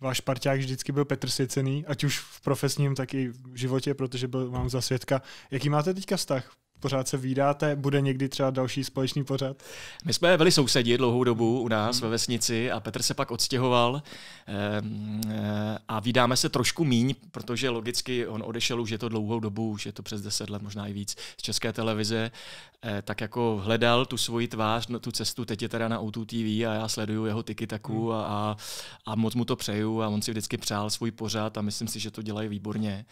váš parťák vždycky byl Petr Svěcený, ať už v profesním, tak i v životě, protože byl vám za svědka. Jaký máte teďka vztah? Pořád se vydáte, Bude někdy třeba další společný pořad? My jsme byli sousedi dlouhou dobu u nás hmm. ve vesnici a Petr se pak odstěhoval. Ehm, eh, a vydáme se trošku míň, protože logicky on odešel už je to dlouhou dobu, už je to přes 10 let, možná i víc, z české televize, eh, tak jako hledal tu svoji tvář, no, tu cestu, teď je teda na o TV a já sleduju jeho tiki taku hmm. a, a, a moc mu to přeju a on si vždycky přál svůj pořád a myslím si, že to dělají výborně.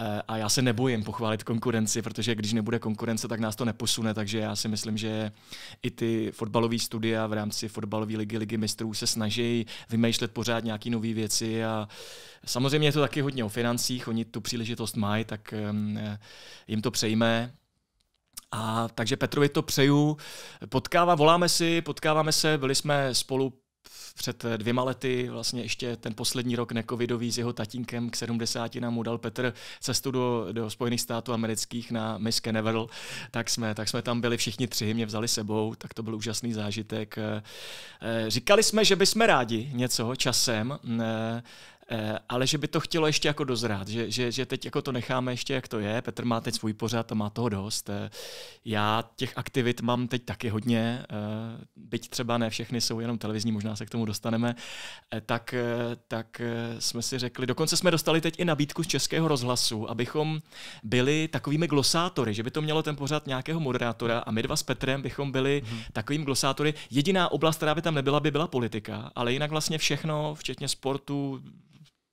Eh, a já se nebojím pochválit konkurenci, protože když nebude konkurence, tak nás to neposune, takže já si myslím, že i ty fotbalové studia v rámci fotbalové ligy, ligy mistrů se snaží vymýšlet pořád nějaké nové věci a Samozřejmě je to taky hodně o financích, oni tu příležitost mají, tak eh, jim to přejme. A takže Petrovi to přeju. Potkává, voláme si, potkáváme se, byli jsme spolu před dvěma lety, vlastně ještě ten poslední rok nekovidový s jeho tatínkem k 70 nám mu dal Petr cestu do, do Spojených států amerických na Miss Canaveral, tak jsme, tak jsme tam byli všichni tři, mě vzali sebou, tak to byl úžasný zážitek. Eh, eh, říkali jsme, že bychom rádi něco časem, Eh, ale že by to chtělo ještě jako dozrát, že, že, že teď jako to necháme ještě, jak to je. Petr má teď svůj pořad a má toho dost. Eh, já těch aktivit mám teď taky hodně, eh, byť třeba ne všechny jsou jenom televizní, možná se k tomu dostaneme, tak, tak jsme si řekli, dokonce jsme dostali teď i nabídku z Českého rozhlasu, abychom byli takovými glosátory, že by to mělo ten pořad nějakého moderátora a my dva s Petrem bychom byli hmm. takovým glosátory. Jediná oblast, která by tam nebyla, by byla politika, ale jinak vlastně všechno, včetně sportu,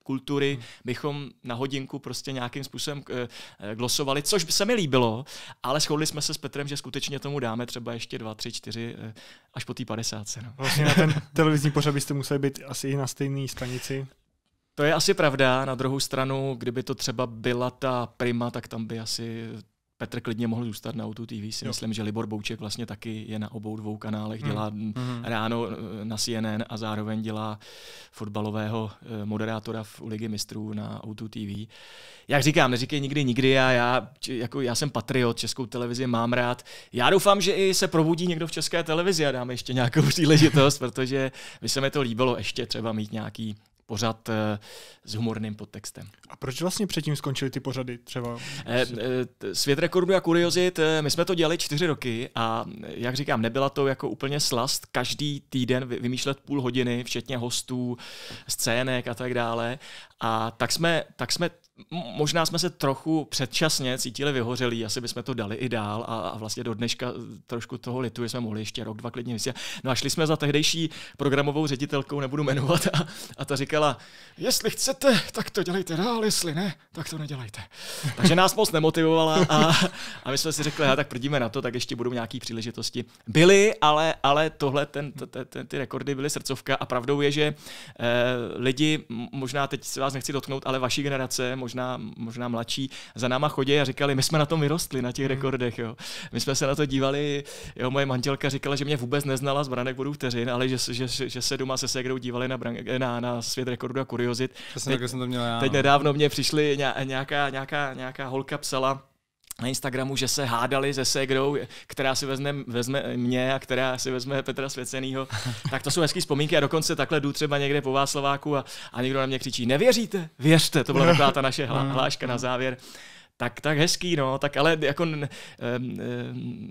kultury hmm. bychom na hodinku prostě nějakým způsobem eh, eh, glosovali, což by se mi líbilo, ale shodli jsme se s Petrem, že skutečně tomu dáme třeba ještě 2, 3, 4 až po té 50. No. Vlastně na ten televizní pořad byste museli být asi i na stejné stanici. To je asi pravda. Na druhou stranu, kdyby to třeba byla ta prima, tak tam by asi Petr klidně mohl zůstat na Auto TV, si jo. myslím, že Libor Bouček vlastně taky je na obou dvou kanálech, hmm. dělá mm. ráno eh, na CNN a zároveň dělá fotbalového eh, moderátora v ligi mistrů na Auto TV. Jak říkám, neříkej nikdy nikdy a já, jako já jsem patriot, českou televizi mám rád. Já doufám, že i se probudí někdo v české televizi a dáme ještě nějakou příležitost, protože by se mi to líbilo ještě třeba mít nějaký pořad eh, s humorným podtextem. A proč vlastně předtím skončily ty pořady třeba? Eh, eh, Svět rekordů a kuriozit, my jsme to dělali čtyři roky a jak říkám, nebyla to jako úplně slast každý týden vymýšlet půl hodiny, včetně hostů, scének a tak dále. A tak jsme, tak jsme možná jsme se trochu předčasně cítili vyhořelí, asi bychom to dali i dál a, a vlastně do dneška e, trošku toho litu, jsme mohli ještě rok, dva klidně vysílat. No a šli jsme za tehdejší programovou ředitelkou, nebudu jmenovat, a, a ta říkala, jestli chcete, tak to dělejte dál, jestli ne, tak to nedělejte. Takže nás moc nemotivovala a, a my jsme si řekli, já tak prdíme na to, tak ještě budou nějaké příležitosti. Byly, ale, ale tohle, ten, ten, ten, ty rekordy byly srdcovka a pravdou je, že eh, lidi, možná teď se vás nechci dotknout, ale vaší generace, možná, možná mladší, za náma chodí a říkali, my jsme na tom vyrostli, na těch mm. rekordech. Jo. My jsme se na to dívali, jo, moje manželka říkala, že mě vůbec neznala z branek bodů vteřin, ale že, že, že, že se doma se Segrou dívali na, brank, na, na svět rekordu a kuriozit. Přesně, teď, jsem to měl já, teď no. nedávno mě přišli nějaká, nějaká, nějaká holka psala, na Instagramu, že se hádali se Segrou, která si vezme, vezme mě a která si vezme Petra Svěcenýho. Tak to jsou hezké vzpomínky a dokonce takhle jdu třeba někde po Václaváku a, a někdo na mě křičí, nevěříte? Věřte, to byla taková ta naše hla, mm. hláška na závěr. Tak, tak hezký, no, tak ale jako um, um,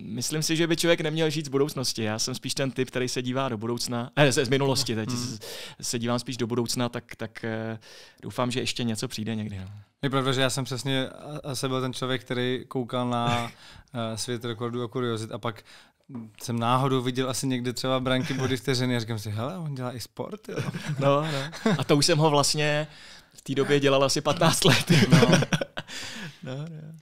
myslím si, že by člověk neměl žít z budoucnosti. Já jsem spíš ten typ, který se dívá do budoucna, ne, eh, z, z minulosti teď, hmm. se dívám spíš do budoucna, tak, tak uh, doufám, že ještě něco přijde někdy. No. Je pravda, že já jsem přesně asi byl ten člověk, který koukal na uh, svět rekordů a kuriozit a pak jsem náhodou viděl asi někde třeba branky body vteřiny a říkám si, hele, on dělá i sport. Jo. No, no. A to už jsem ho vlastně v té době dělal asi 15 let. No. no, no.